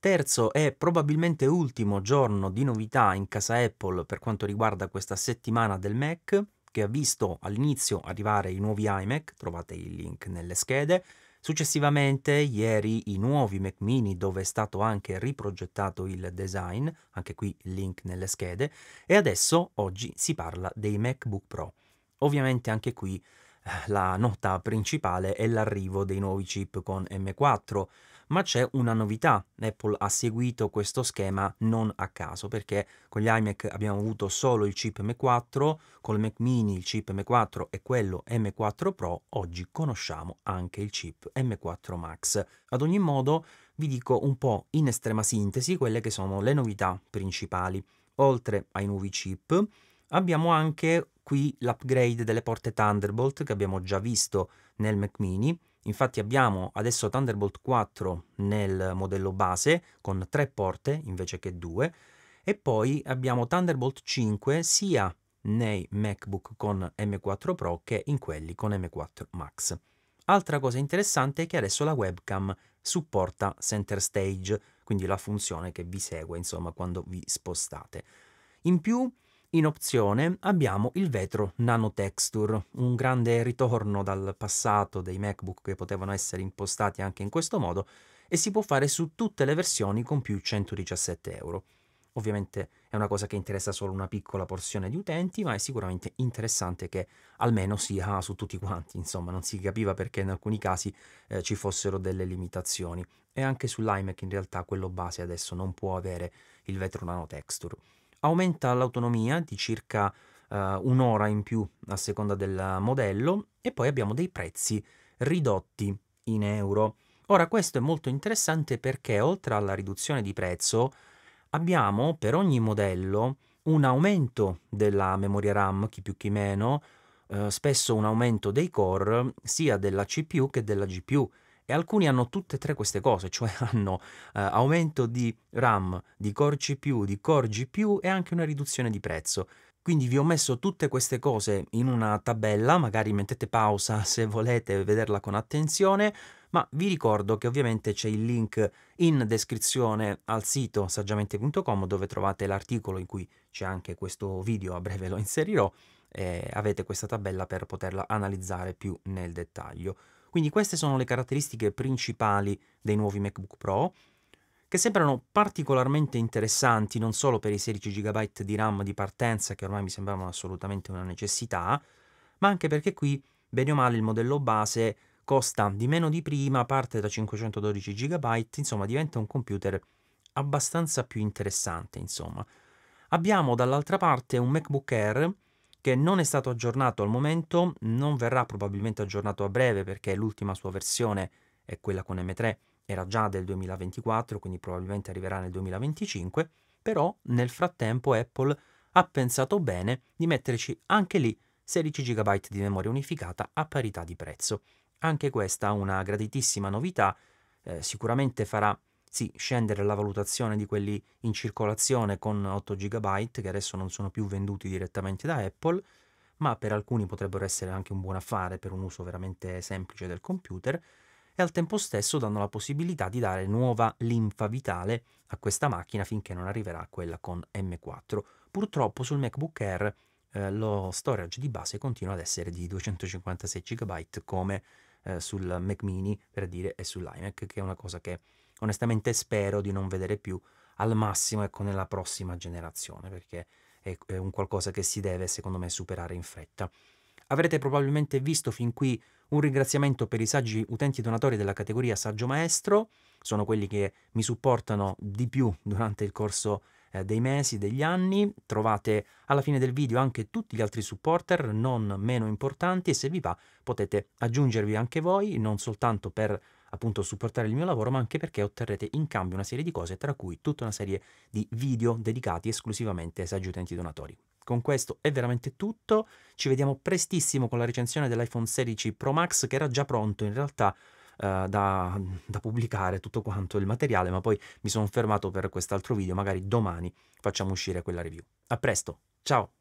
Terzo e probabilmente ultimo giorno di novità in casa Apple per quanto riguarda questa settimana del Mac, che ha visto all'inizio arrivare i nuovi iMac, trovate il link nelle schede, Successivamente, ieri, i nuovi Mac mini dove è stato anche riprogettato il design, anche qui il link nelle schede, e adesso, oggi, si parla dei MacBook Pro. Ovviamente anche qui eh, la nota principale è l'arrivo dei nuovi chip con M4, ma c'è una novità. Apple ha seguito questo schema non a caso, perché con gli iMac abbiamo avuto solo il chip M4, con il Mac mini il chip M4 e quello M4 Pro, oggi conosciamo anche il chip M4 Max. Ad ogni modo vi dico un po' in estrema sintesi quelle che sono le novità principali. Oltre ai nuovi chip, abbiamo anche qui l'upgrade delle porte Thunderbolt che abbiamo già visto nel Mac mini Infatti abbiamo adesso Thunderbolt 4 nel modello base con tre porte invece che due e poi abbiamo Thunderbolt 5 sia nei MacBook con M4 Pro che in quelli con M4 Max. Altra cosa interessante è che adesso la webcam supporta Center Stage, quindi la funzione che vi segue insomma quando vi spostate. In più in opzione abbiamo il vetro Nano Texture, un grande ritorno dal passato dei MacBook che potevano essere impostati anche in questo modo e si può fare su tutte le versioni con più 117 euro. Ovviamente è una cosa che interessa solo una piccola porzione di utenti, ma è sicuramente interessante che almeno sia su tutti quanti, insomma non si capiva perché in alcuni casi eh, ci fossero delle limitazioni e anche sull'iMac in realtà quello base adesso non può avere il vetro nano texture aumenta l'autonomia di circa uh, un'ora in più a seconda del modello e poi abbiamo dei prezzi ridotti in euro. Ora questo è molto interessante perché oltre alla riduzione di prezzo abbiamo per ogni modello un aumento della memoria RAM, chi più chi meno, eh, spesso un aumento dei core sia della CPU che della GPU e alcuni hanno tutte e tre queste cose, cioè hanno eh, aumento di RAM, di Core CPU, di Core GPU e anche una riduzione di prezzo. Quindi vi ho messo tutte queste cose in una tabella, magari mettete pausa se volete vederla con attenzione, ma vi ricordo che ovviamente c'è il link in descrizione al sito saggiamente.com dove trovate l'articolo in cui c'è anche questo video, a breve lo inserirò, e avete questa tabella per poterla analizzare più nel dettaglio. Quindi queste sono le caratteristiche principali dei nuovi MacBook Pro, che sembrano particolarmente interessanti non solo per i 16 GB di RAM di partenza, che ormai mi sembravano assolutamente una necessità, ma anche perché qui, bene o male, il modello base costa di meno di prima, parte da 512 GB, insomma diventa un computer abbastanza più interessante, insomma. Abbiamo dall'altra parte un MacBook Air che non è stato aggiornato al momento, non verrà probabilmente aggiornato a breve perché l'ultima sua versione è quella con M3, era già del 2024, quindi probabilmente arriverà nel 2025, però nel frattempo Apple ha pensato bene di metterci anche lì 16 GB di memoria unificata a parità di prezzo. Anche questa una graditissima novità, eh, sicuramente farà sì, scendere la valutazione di quelli in circolazione con 8 GB, che adesso non sono più venduti direttamente da Apple, ma per alcuni potrebbero essere anche un buon affare per un uso veramente semplice del computer, e al tempo stesso danno la possibilità di dare nuova linfa vitale a questa macchina finché non arriverà a quella con M4. Purtroppo sul MacBook Air eh, lo storage di base continua ad essere di 256 GB come eh, sul Mac mini per dire e sull'iMac, che è una cosa che onestamente spero di non vedere più al massimo ecco, nella prossima generazione, perché è, è un qualcosa che si deve secondo me superare in fretta. Avrete probabilmente visto fin qui un ringraziamento per i saggi utenti donatori della categoria Saggio Maestro, sono quelli che mi supportano di più durante il corso eh, dei mesi, degli anni. Trovate alla fine del video anche tutti gli altri supporter non meno importanti e se vi va potete aggiungervi anche voi, non soltanto per appunto supportare il mio lavoro, ma anche perché otterrete in cambio una serie di cose, tra cui tutta una serie di video dedicati esclusivamente ai saggi utenti donatori. Con questo è veramente tutto, ci vediamo prestissimo con la recensione dell'iPhone 16 Pro Max che era già pronto in realtà eh, da, da pubblicare tutto quanto il materiale, ma poi mi sono fermato per quest'altro video, magari domani facciamo uscire quella review. A presto, ciao!